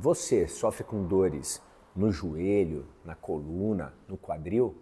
Você sofre com dores no joelho, na coluna, no quadril?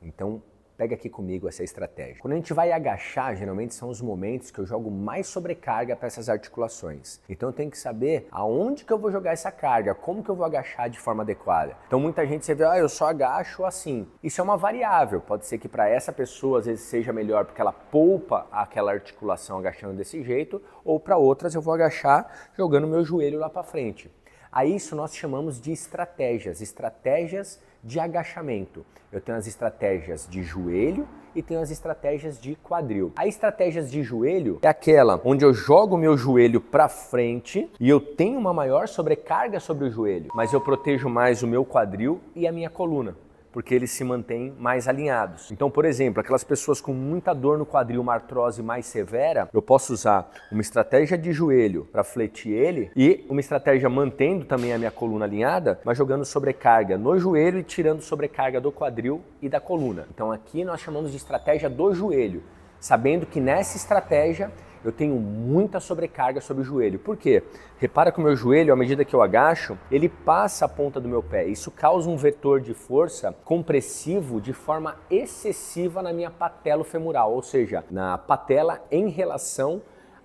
Então, pega aqui comigo essa estratégia. Quando a gente vai agachar, geralmente são os momentos que eu jogo mais sobrecarga para essas articulações. Então eu tenho que saber aonde que eu vou jogar essa carga, como que eu vou agachar de forma adequada. Então muita gente você vê, ah, eu só agacho assim. Isso é uma variável. Pode ser que para essa pessoa às vezes seja melhor porque ela poupa aquela articulação agachando desse jeito, ou para outras eu vou agachar jogando meu joelho lá para frente. A isso nós chamamos de estratégias, estratégias de agachamento. Eu tenho as estratégias de joelho e tenho as estratégias de quadril. A estratégias de joelho é aquela onde eu jogo meu joelho para frente e eu tenho uma maior sobrecarga sobre o joelho, mas eu protejo mais o meu quadril e a minha coluna porque eles se mantêm mais alinhados. Então, por exemplo, aquelas pessoas com muita dor no quadril, uma artrose mais severa, eu posso usar uma estratégia de joelho para fletir ele e uma estratégia mantendo também a minha coluna alinhada, mas jogando sobrecarga no joelho e tirando sobrecarga do quadril e da coluna. Então, aqui nós chamamos de estratégia do joelho, sabendo que nessa estratégia eu tenho muita sobrecarga sobre o joelho. Por quê? Repara que o meu joelho, à medida que eu agacho, ele passa a ponta do meu pé. Isso causa um vetor de força compressivo de forma excessiva na minha patela femoral, ou seja, na patela em relação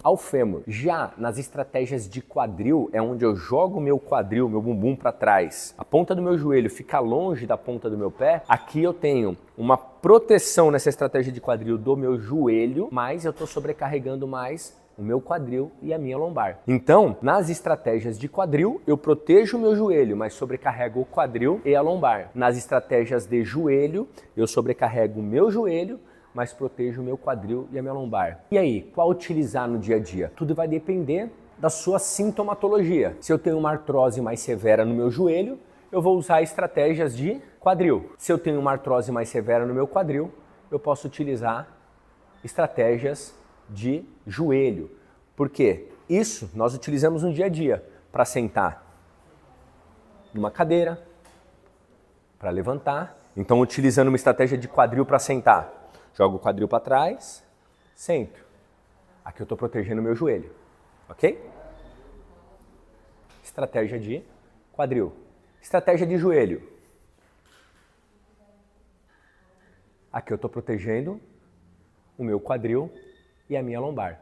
ao fêmur. Já nas estratégias de quadril é onde eu jogo meu quadril, meu bumbum para trás. A ponta do meu joelho fica longe da ponta do meu pé. Aqui eu tenho uma proteção nessa estratégia de quadril do meu joelho, mas eu estou sobrecarregando mais o meu quadril e a minha lombar. Então, nas estratégias de quadril, eu protejo o meu joelho, mas sobrecarrego o quadril e a lombar. Nas estratégias de joelho, eu sobrecarrego o meu joelho, mas proteja o meu quadril e a minha lombar. E aí, qual utilizar no dia a dia? Tudo vai depender da sua sintomatologia. Se eu tenho uma artrose mais severa no meu joelho, eu vou usar estratégias de quadril. Se eu tenho uma artrose mais severa no meu quadril, eu posso utilizar estratégias de joelho. porque Isso nós utilizamos no dia a dia para sentar numa cadeira, para levantar. Então, utilizando uma estratégia de quadril para sentar. Jogo o quadril para trás, sento. Aqui eu estou protegendo o meu joelho, ok? Estratégia de quadril. Estratégia de joelho. Aqui eu estou protegendo o meu quadril e a minha lombar.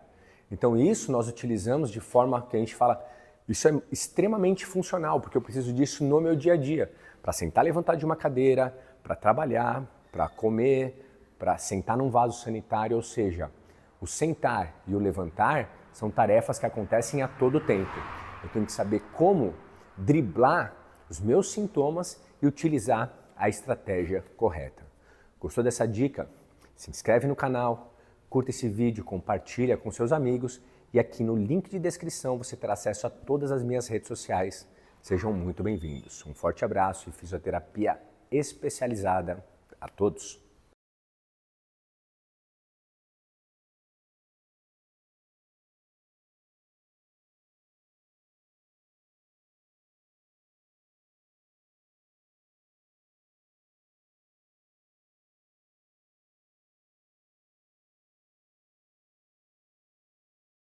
Então isso nós utilizamos de forma que a gente fala, isso é extremamente funcional, porque eu preciso disso no meu dia a dia, para sentar, levantar de uma cadeira, para trabalhar, para comer, para sentar num vaso sanitário, ou seja, o sentar e o levantar são tarefas que acontecem a todo tempo. Eu tenho que saber como driblar os meus sintomas e utilizar a estratégia correta. Gostou dessa dica? Se inscreve no canal, curta esse vídeo, compartilha com seus amigos e aqui no link de descrição você terá acesso a todas as minhas redes sociais. Sejam muito bem-vindos. Um forte abraço e fisioterapia especializada a todos.